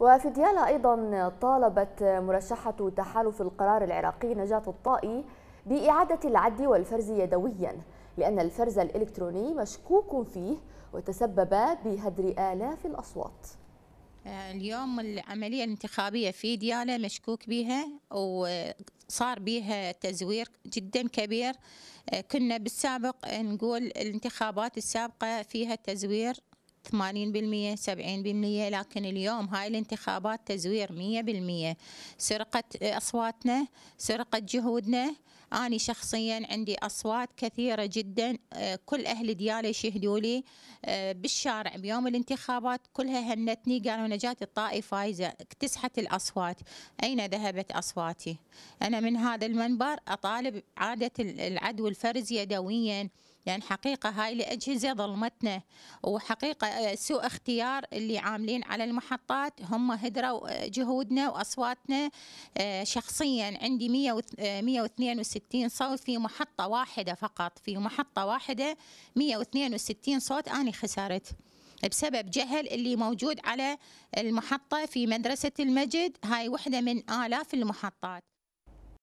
وفي ديالا أيضا طالبت مرشحة تحالف القرار العراقي نجاة الطائي بإعادة العد والفرز يدويا لأن الفرز الإلكتروني مشكوك فيه وتسبب بهدر آلاف الأصوات اليوم العملية الانتخابية في ديالا مشكوك بها وصار بها تزوير جدا كبير كنا بالسابق نقول الانتخابات السابقة فيها تزوير ثمانين بالمية سبعين بالمية لكن اليوم هاي الانتخابات تزوير مية بالمية سرقة أصواتنا سرقة جهودنا أنا شخصيا عندي أصوات كثيرة جدا آه، كل أهل ديالي شهدوا لي آه، بالشارع بيوم الانتخابات كلها هنتني قالوا نجاة الطائي فايزة اكتسحت الأصوات أين ذهبت أصواتي أنا من هذا المنبر أطالب عادة العدو الفرز يدويا يعني حقيقة هاي الأجهزة ظلمتنا وحقيقة آه، سوء اختيار اللي عاملين على المحطات هم هدروا آه، جهودنا وأصواتنا آه، شخصيا عندي 162 صوت في محطة واحدة فقط في محطة واحدة 162 صوت أنا خسرت بسبب جهل اللي موجود على المحطة في مدرسة المجد هاي وحدة من آلاف المحطات